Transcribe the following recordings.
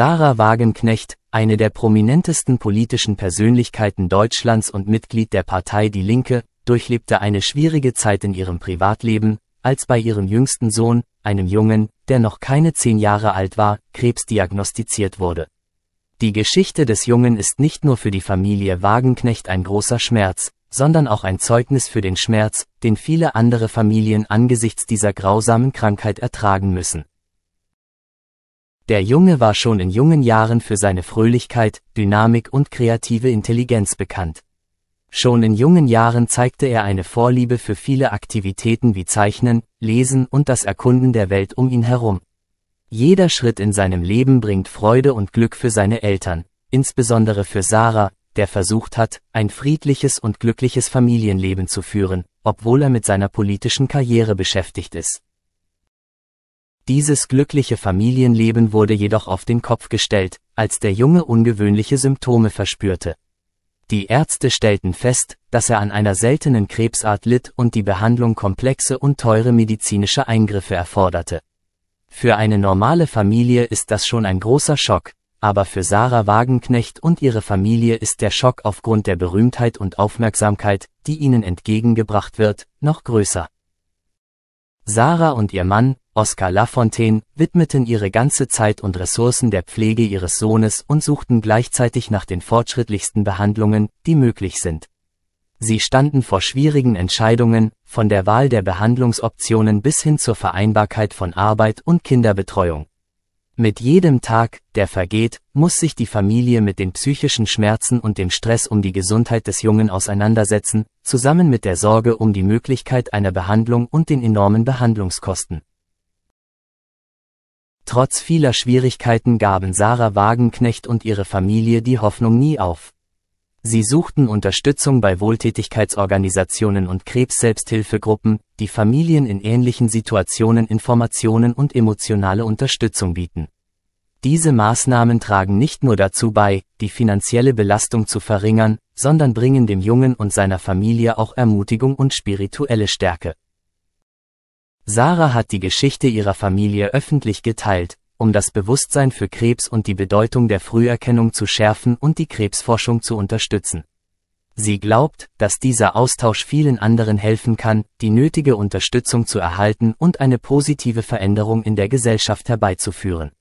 Sarah Wagenknecht, eine der prominentesten politischen Persönlichkeiten Deutschlands und Mitglied der Partei Die Linke, durchlebte eine schwierige Zeit in ihrem Privatleben, als bei ihrem jüngsten Sohn, einem Jungen, der noch keine zehn Jahre alt war, Krebs diagnostiziert wurde. Die Geschichte des Jungen ist nicht nur für die Familie Wagenknecht ein großer Schmerz, sondern auch ein Zeugnis für den Schmerz, den viele andere Familien angesichts dieser grausamen Krankheit ertragen müssen. Der Junge war schon in jungen Jahren für seine Fröhlichkeit, Dynamik und kreative Intelligenz bekannt. Schon in jungen Jahren zeigte er eine Vorliebe für viele Aktivitäten wie Zeichnen, Lesen und das Erkunden der Welt um ihn herum. Jeder Schritt in seinem Leben bringt Freude und Glück für seine Eltern, insbesondere für Sarah, der versucht hat, ein friedliches und glückliches Familienleben zu führen, obwohl er mit seiner politischen Karriere beschäftigt ist. Dieses glückliche Familienleben wurde jedoch auf den Kopf gestellt, als der Junge ungewöhnliche Symptome verspürte. Die Ärzte stellten fest, dass er an einer seltenen Krebsart litt und die Behandlung komplexe und teure medizinische Eingriffe erforderte. Für eine normale Familie ist das schon ein großer Schock, aber für Sarah Wagenknecht und ihre Familie ist der Schock aufgrund der Berühmtheit und Aufmerksamkeit, die ihnen entgegengebracht wird, noch größer. Sarah und ihr Mann, Oscar Lafontaine, widmeten ihre ganze Zeit und Ressourcen der Pflege ihres Sohnes und suchten gleichzeitig nach den fortschrittlichsten Behandlungen, die möglich sind. Sie standen vor schwierigen Entscheidungen, von der Wahl der Behandlungsoptionen bis hin zur Vereinbarkeit von Arbeit und Kinderbetreuung. Mit jedem Tag, der vergeht, muss sich die Familie mit den psychischen Schmerzen und dem Stress um die Gesundheit des Jungen auseinandersetzen, zusammen mit der Sorge um die Möglichkeit einer Behandlung und den enormen Behandlungskosten. Trotz vieler Schwierigkeiten gaben Sarah Wagenknecht und ihre Familie die Hoffnung nie auf. Sie suchten Unterstützung bei Wohltätigkeitsorganisationen und Krebsselbsthilfegruppen, die Familien in ähnlichen Situationen Informationen und emotionale Unterstützung bieten. Diese Maßnahmen tragen nicht nur dazu bei, die finanzielle Belastung zu verringern, sondern bringen dem Jungen und seiner Familie auch Ermutigung und spirituelle Stärke. Sarah hat die Geschichte ihrer Familie öffentlich geteilt, um das Bewusstsein für Krebs und die Bedeutung der Früherkennung zu schärfen und die Krebsforschung zu unterstützen. Sie glaubt, dass dieser Austausch vielen anderen helfen kann, die nötige Unterstützung zu erhalten und eine positive Veränderung in der Gesellschaft herbeizuführen.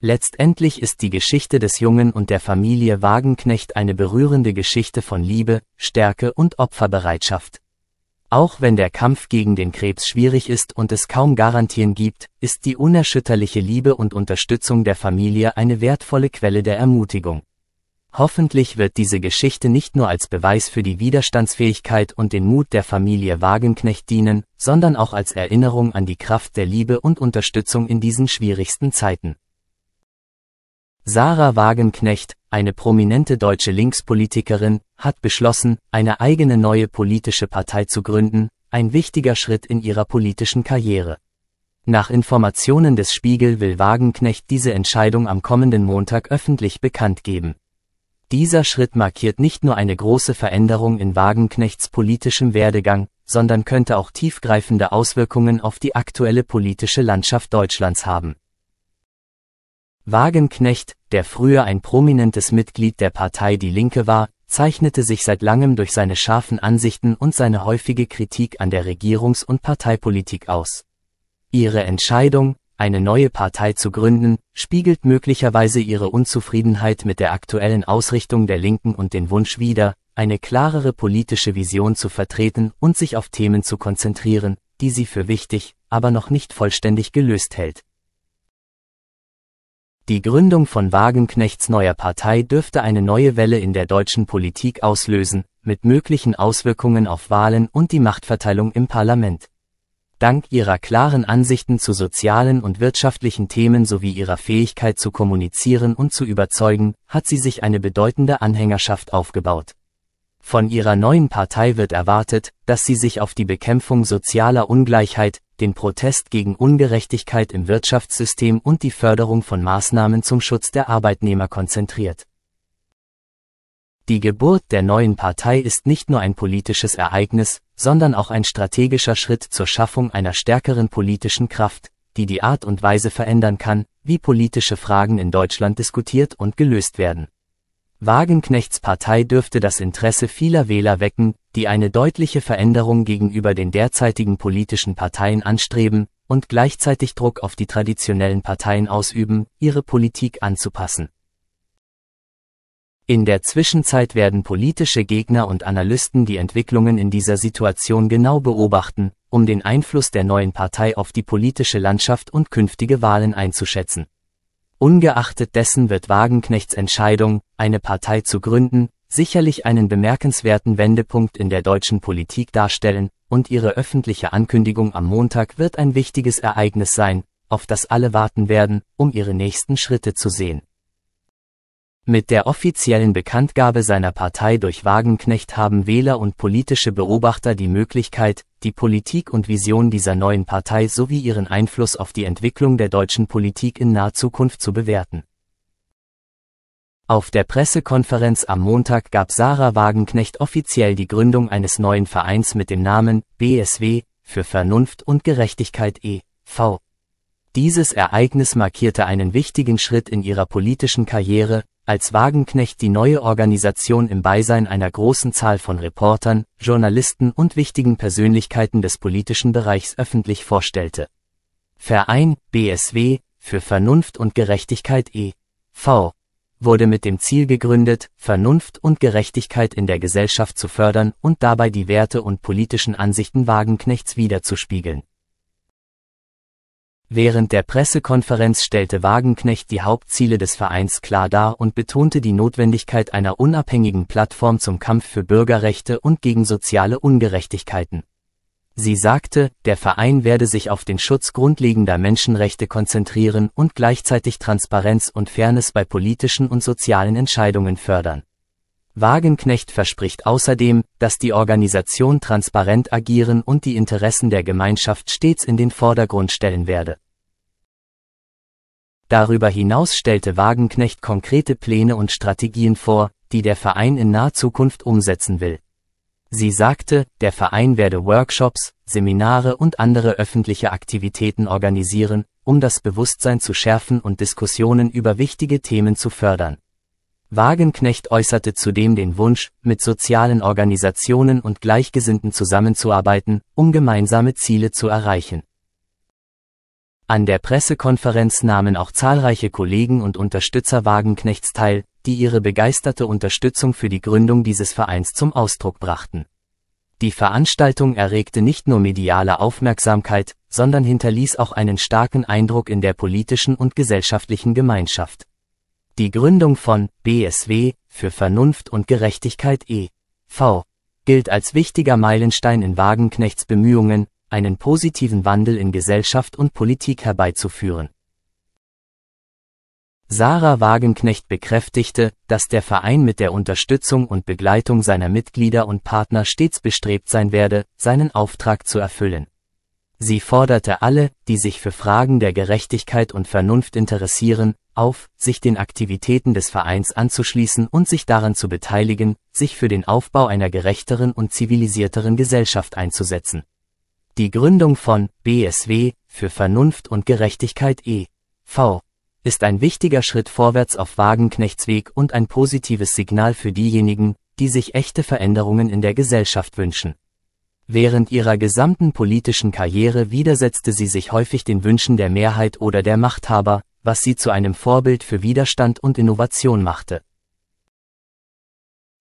Letztendlich ist die Geschichte des Jungen und der Familie Wagenknecht eine berührende Geschichte von Liebe, Stärke und Opferbereitschaft. Auch wenn der Kampf gegen den Krebs schwierig ist und es kaum Garantien gibt, ist die unerschütterliche Liebe und Unterstützung der Familie eine wertvolle Quelle der Ermutigung. Hoffentlich wird diese Geschichte nicht nur als Beweis für die Widerstandsfähigkeit und den Mut der Familie Wagenknecht dienen, sondern auch als Erinnerung an die Kraft der Liebe und Unterstützung in diesen schwierigsten Zeiten. Sarah Wagenknecht, eine prominente deutsche Linkspolitikerin, hat beschlossen, eine eigene neue politische Partei zu gründen, ein wichtiger Schritt in ihrer politischen Karriere. Nach Informationen des Spiegel will Wagenknecht diese Entscheidung am kommenden Montag öffentlich bekannt geben. Dieser Schritt markiert nicht nur eine große Veränderung in Wagenknechts politischem Werdegang, sondern könnte auch tiefgreifende Auswirkungen auf die aktuelle politische Landschaft Deutschlands haben. Wagenknecht, der früher ein prominentes Mitglied der Partei Die Linke war, zeichnete sich seit langem durch seine scharfen Ansichten und seine häufige Kritik an der Regierungs- und Parteipolitik aus. Ihre Entscheidung, eine neue Partei zu gründen, spiegelt möglicherweise ihre Unzufriedenheit mit der aktuellen Ausrichtung der Linken und den Wunsch wider, eine klarere politische Vision zu vertreten und sich auf Themen zu konzentrieren, die sie für wichtig, aber noch nicht vollständig gelöst hält. Die Gründung von Wagenknechts neuer Partei dürfte eine neue Welle in der deutschen Politik auslösen, mit möglichen Auswirkungen auf Wahlen und die Machtverteilung im Parlament. Dank ihrer klaren Ansichten zu sozialen und wirtschaftlichen Themen sowie ihrer Fähigkeit zu kommunizieren und zu überzeugen, hat sie sich eine bedeutende Anhängerschaft aufgebaut. Von ihrer neuen Partei wird erwartet, dass sie sich auf die Bekämpfung sozialer Ungleichheit, den Protest gegen Ungerechtigkeit im Wirtschaftssystem und die Förderung von Maßnahmen zum Schutz der Arbeitnehmer konzentriert. Die Geburt der neuen Partei ist nicht nur ein politisches Ereignis, sondern auch ein strategischer Schritt zur Schaffung einer stärkeren politischen Kraft, die die Art und Weise verändern kann, wie politische Fragen in Deutschland diskutiert und gelöst werden. Wagenknechts Partei dürfte das Interesse vieler Wähler wecken, die eine deutliche Veränderung gegenüber den derzeitigen politischen Parteien anstreben und gleichzeitig Druck auf die traditionellen Parteien ausüben, ihre Politik anzupassen. In der Zwischenzeit werden politische Gegner und Analysten die Entwicklungen in dieser Situation genau beobachten, um den Einfluss der neuen Partei auf die politische Landschaft und künftige Wahlen einzuschätzen. Ungeachtet dessen wird Wagenknechts Entscheidung, eine Partei zu gründen, sicherlich einen bemerkenswerten Wendepunkt in der deutschen Politik darstellen, und ihre öffentliche Ankündigung am Montag wird ein wichtiges Ereignis sein, auf das alle warten werden, um ihre nächsten Schritte zu sehen. Mit der offiziellen Bekanntgabe seiner Partei durch Wagenknecht haben Wähler und politische Beobachter die Möglichkeit, die Politik und Vision dieser neuen Partei sowie ihren Einfluss auf die Entwicklung der deutschen Politik in naher Zukunft zu bewerten. Auf der Pressekonferenz am Montag gab Sarah Wagenknecht offiziell die Gründung eines neuen Vereins mit dem Namen BSW für Vernunft und Gerechtigkeit e.V. Dieses Ereignis markierte einen wichtigen Schritt in ihrer politischen Karriere, als Wagenknecht die neue Organisation im Beisein einer großen Zahl von Reportern, Journalisten und wichtigen Persönlichkeiten des politischen Bereichs öffentlich vorstellte. Verein BSW für Vernunft und Gerechtigkeit e.V. wurde mit dem Ziel gegründet, Vernunft und Gerechtigkeit in der Gesellschaft zu fördern und dabei die Werte und politischen Ansichten Wagenknechts wiederzuspiegeln Während der Pressekonferenz stellte Wagenknecht die Hauptziele des Vereins klar dar und betonte die Notwendigkeit einer unabhängigen Plattform zum Kampf für Bürgerrechte und gegen soziale Ungerechtigkeiten. Sie sagte, der Verein werde sich auf den Schutz grundlegender Menschenrechte konzentrieren und gleichzeitig Transparenz und Fairness bei politischen und sozialen Entscheidungen fördern Wagenknecht verspricht außerdem, dass die Organisation transparent agieren und die Interessen der Gemeinschaft stets in den Vordergrund stellen werde. Darüber hinaus stellte Wagenknecht konkrete Pläne und Strategien vor, die der Verein in naher Zukunft umsetzen will. Sie sagte, der Verein werde Workshops, Seminare und andere öffentliche Aktivitäten organisieren, um das Bewusstsein zu schärfen und Diskussionen über wichtige Themen zu fördern. Wagenknecht äußerte zudem den Wunsch, mit sozialen Organisationen und Gleichgesinnten zusammenzuarbeiten, um gemeinsame Ziele zu erreichen. An der Pressekonferenz nahmen auch zahlreiche Kollegen und Unterstützer Wagenknechts teil, die ihre begeisterte Unterstützung für die Gründung dieses Vereins zum Ausdruck brachten. Die Veranstaltung erregte nicht nur mediale Aufmerksamkeit, sondern hinterließ auch einen starken Eindruck in der politischen und gesellschaftlichen Gemeinschaft. Die Gründung von BSW für Vernunft und Gerechtigkeit e.V. gilt als wichtiger Meilenstein in Wagenknechts Bemühungen, einen positiven Wandel in Gesellschaft und Politik herbeizuführen. Sarah Wagenknecht bekräftigte, dass der Verein mit der Unterstützung und Begleitung seiner Mitglieder und Partner stets bestrebt sein werde, seinen Auftrag zu erfüllen. Sie forderte alle, die sich für Fragen der Gerechtigkeit und Vernunft interessieren, auf, sich den Aktivitäten des Vereins anzuschließen und sich daran zu beteiligen, sich für den Aufbau einer gerechteren und zivilisierteren Gesellschaft einzusetzen. Die Gründung von BSW für Vernunft und Gerechtigkeit e.V. ist ein wichtiger Schritt vorwärts auf Wagenknechtsweg und ein positives Signal für diejenigen, die sich echte Veränderungen in der Gesellschaft wünschen. Während ihrer gesamten politischen Karriere widersetzte sie sich häufig den Wünschen der Mehrheit oder der Machthaber, was sie zu einem Vorbild für Widerstand und Innovation machte.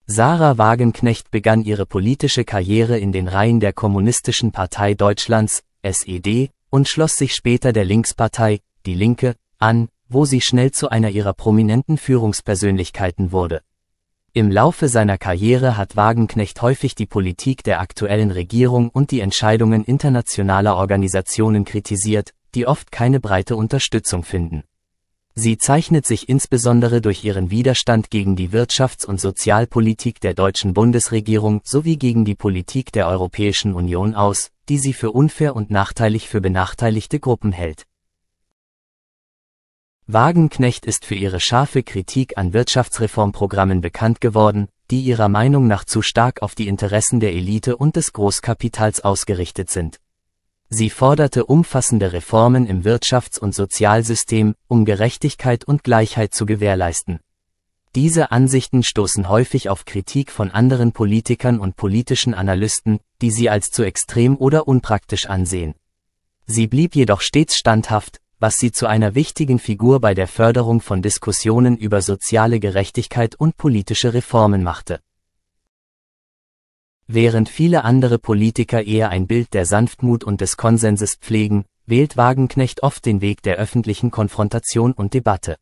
Sarah Wagenknecht begann ihre politische Karriere in den Reihen der Kommunistischen Partei Deutschlands, SED, und schloss sich später der Linkspartei, Die Linke, an, wo sie schnell zu einer ihrer prominenten Führungspersönlichkeiten wurde im Laufe seiner Karriere hat Wagenknecht häufig die Politik der aktuellen Regierung und die Entscheidungen internationaler Organisationen kritisiert, die oft keine breite Unterstützung finden. Sie zeichnet sich insbesondere durch ihren Widerstand gegen die Wirtschafts- und Sozialpolitik der deutschen Bundesregierung sowie gegen die Politik der Europäischen Union aus, die sie für unfair und nachteilig für benachteiligte Gruppen hält. Wagenknecht ist für ihre scharfe Kritik an Wirtschaftsreformprogrammen bekannt geworden, die ihrer Meinung nach zu stark auf die Interessen der Elite und des Großkapitals ausgerichtet sind. Sie forderte umfassende Reformen im Wirtschafts- und Sozialsystem, um Gerechtigkeit und Gleichheit zu gewährleisten. Diese Ansichten stoßen häufig auf Kritik von anderen Politikern und politischen Analysten, die sie als zu extrem oder unpraktisch ansehen. Sie blieb jedoch stets standhaft, was sie zu einer wichtigen Figur bei der Förderung von Diskussionen über soziale Gerechtigkeit und politische Reformen machte. Während viele andere Politiker eher ein Bild der Sanftmut und des Konsenses pflegen, wählt Wagenknecht oft den Weg der öffentlichen Konfrontation und Debatte.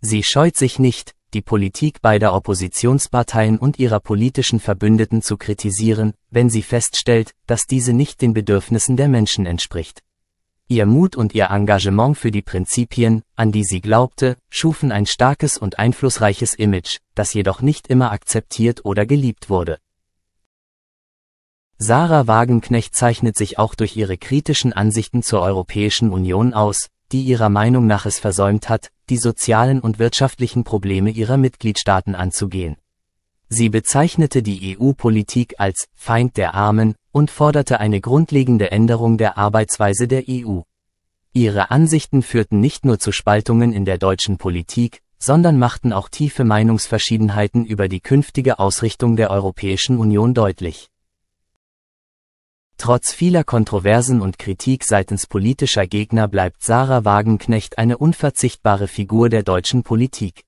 Sie scheut sich nicht, die Politik beider Oppositionsparteien und ihrer politischen Verbündeten zu kritisieren, wenn sie feststellt, dass diese nicht den Bedürfnissen der Menschen entspricht. Ihr Mut und ihr Engagement für die Prinzipien, an die sie glaubte, schufen ein starkes und einflussreiches Image, das jedoch nicht immer akzeptiert oder geliebt wurde. Sarah Wagenknecht zeichnet sich auch durch ihre kritischen Ansichten zur Europäischen Union aus, die ihrer Meinung nach es versäumt hat, die sozialen und wirtschaftlichen Probleme ihrer Mitgliedstaaten anzugehen. Sie bezeichnete die EU-Politik als Feind der Armen und forderte eine grundlegende Änderung der Arbeitsweise der EU. Ihre Ansichten führten nicht nur zu Spaltungen in der deutschen Politik, sondern machten auch tiefe Meinungsverschiedenheiten über die künftige Ausrichtung der Europäischen Union deutlich. Trotz vieler Kontroversen und Kritik seitens politischer Gegner bleibt Sarah Wagenknecht eine unverzichtbare Figur der deutschen Politik.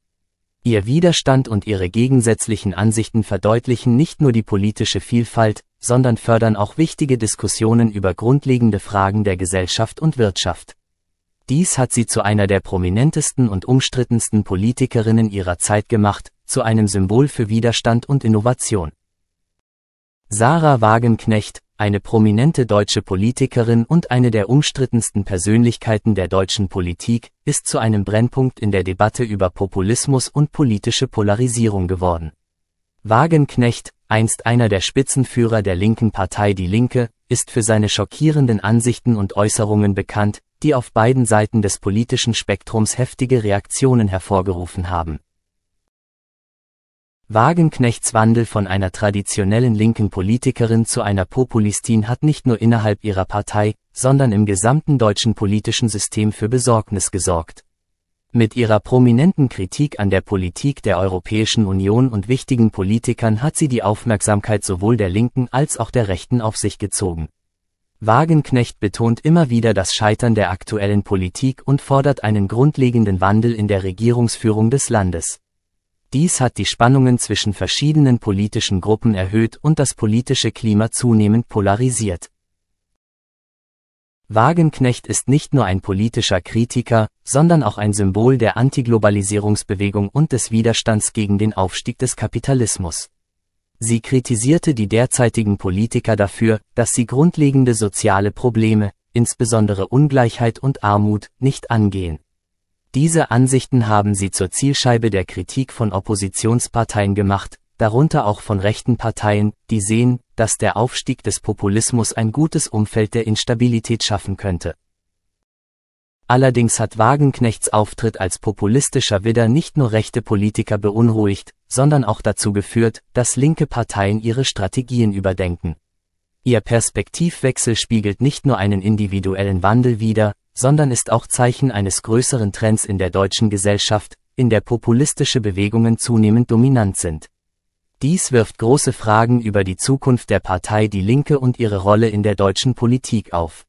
Ihr Widerstand und ihre gegensätzlichen Ansichten verdeutlichen nicht nur die politische Vielfalt, sondern fördern auch wichtige Diskussionen über grundlegende Fragen der Gesellschaft und Wirtschaft. Dies hat sie zu einer der prominentesten und umstrittensten Politikerinnen ihrer Zeit gemacht, zu einem Symbol für Widerstand und Innovation. Sarah Wagenknecht, eine prominente deutsche Politikerin und eine der umstrittensten Persönlichkeiten der deutschen Politik, ist zu einem Brennpunkt in der Debatte über Populismus und politische Polarisierung geworden. Wagenknecht, einst einer der Spitzenführer der linken Partei Die Linke, ist für seine schockierenden Ansichten und Äußerungen bekannt, die auf beiden Seiten des politischen Spektrums heftige Reaktionen hervorgerufen haben. Wagenknechts Wandel von einer traditionellen linken Politikerin zu einer Populistin hat nicht nur innerhalb ihrer Partei, sondern im gesamten deutschen politischen System für Besorgnis gesorgt. Mit ihrer prominenten Kritik an der Politik der Europäischen Union und wichtigen Politikern hat sie die Aufmerksamkeit sowohl der Linken als auch der Rechten auf sich gezogen. Wagenknecht betont immer wieder das Scheitern der aktuellen Politik und fordert einen grundlegenden Wandel in der Regierungsführung des Landes. Dies hat die Spannungen zwischen verschiedenen politischen Gruppen erhöht und das politische Klima zunehmend polarisiert. Wagenknecht ist nicht nur ein politischer Kritiker, sondern auch ein Symbol der Antiglobalisierungsbewegung und des Widerstands gegen den Aufstieg des Kapitalismus. Sie kritisierte die derzeitigen Politiker dafür, dass sie grundlegende soziale Probleme, insbesondere Ungleichheit und Armut, nicht angehen. Diese Ansichten haben sie zur Zielscheibe der Kritik von Oppositionsparteien gemacht, darunter auch von rechten Parteien, die sehen, dass der Aufstieg des Populismus ein gutes Umfeld der Instabilität schaffen könnte. Allerdings hat Wagenknechts Auftritt als populistischer Widder nicht nur rechte Politiker beunruhigt, sondern auch dazu geführt, dass linke Parteien ihre Strategien überdenken. Ihr Perspektivwechsel spiegelt nicht nur einen individuellen Wandel wider, sondern ist auch Zeichen eines größeren Trends in der deutschen Gesellschaft, in der populistische Bewegungen zunehmend dominant sind. Dies wirft große Fragen über die Zukunft der Partei Die Linke und ihre Rolle in der deutschen Politik auf.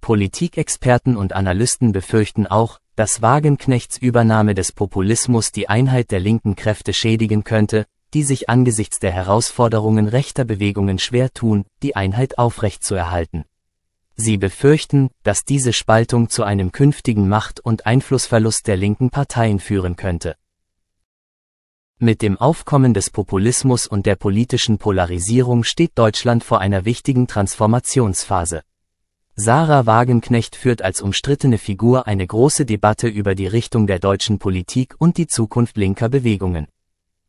Politikexperten und Analysten befürchten auch, dass Wagenknechts Übernahme des Populismus die Einheit der linken Kräfte schädigen könnte, die sich angesichts der Herausforderungen rechter Bewegungen schwer tun, die Einheit aufrechtzuerhalten. Sie befürchten, dass diese Spaltung zu einem künftigen Macht- und Einflussverlust der linken Parteien führen könnte. Mit dem Aufkommen des Populismus und der politischen Polarisierung steht Deutschland vor einer wichtigen Transformationsphase. Sarah Wagenknecht führt als umstrittene Figur eine große Debatte über die Richtung der deutschen Politik und die Zukunft linker Bewegungen.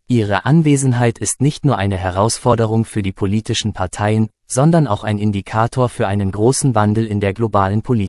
Ihre Anwesenheit ist nicht nur eine Herausforderung für die politischen Parteien, sondern auch ein Indikator für einen großen Wandel in der globalen Politik.